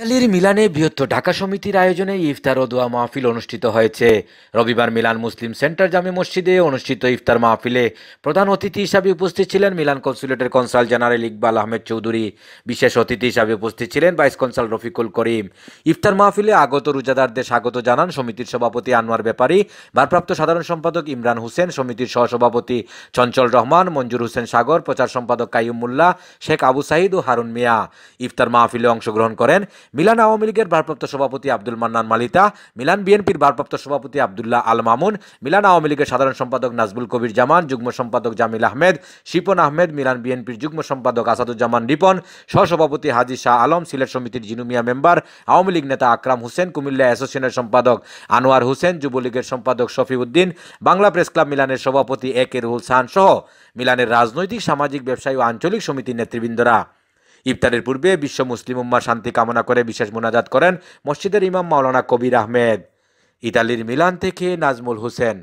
ইতালির মিলানে বৃহত্তর ঢাকা সমিতির আয়োজনে ইফতার ও দোয়া মাহফিল অনুষ্ঠিত হয়েছে রবিবার মিলান মুসলিম সেন্টার জামে মসজিদে অনুষ্ঠিত ইফতার মাহফিলে প্রধান অতিথি হিসাবে উপস্থিত ছিলেন মিলান কনসুলেটের কনসাল জেনারেল ইকবাল আহমেদ চৌধুরী বিশেষ অতিথি হিসাবে উপস্থিত ছিলেন ভাইস কনসাল রফিকুল করিম ইফতার মাহফিলে আগত রোজাদারদের স্বাগত জানান সমিতির সভাপতি আনোয়ার ব্যাপারী ভারপ্রাপ্ত সাধারণ সম্পাদক ইমরান হোসেন সমিতির সহসভাপতি চঞ্চল রহমান মঞ্জুর হোসেন সাগর প্রচার সম্পাদক কাইম মোল্লা শেখ আবু সাহিদ ও হারুন মিয়া ইফতার মাহফিলে অংশগ্রহণ করেন মিলান আওয়ামী লীগের ভারপ্রাপ্ত সভাপতি আব্দুল মান্নান মালিতা মিলান বিএনপির ভারপ্রাপ্ত সভাপতি আবদুল্লাহ আল মামুন মিলান আওয়ামী লীগের সাধারণ সম্পাদক নাজবুল কবির জামান যুগ্ম সম্পাদক জামিল আহমেদ শিপন আহমেদ মিলান বিএনপির যুগ্ম সম্পাদক আসাদুজ্জামান রিপন সহসভাপতি হাজি শাহ আলম সিলেট সমিতির জিনুমিয়া মেম্বার আওয়ামী লীগ নেতা আকরাম হোসেন কুমিল্লা অ্যাসোসিয়েশনের সম্পাদক আনোয়ার হোসেন যুবলীগের সম্পাদক শফিউদ্দিন বাংলা প্রেস ক্লাব মিলানের সভাপতি এ কে রুহুল সাহান সহ মিলানের রাজনৈতিক সামাজিক ব্যবসায়ী ও আঞ্চলিক সমিতির নেতৃবৃন্দরা ইফতারের পূর্বে বিশ্ব মুসলিম উম্মার শান্তি কামনা করে বিশেষ মোনাজাত করেন মসজিদের ইমাম মাওলানা কবির আহমেদ ইতালির মিলান থেকে নাজমুল হোসেন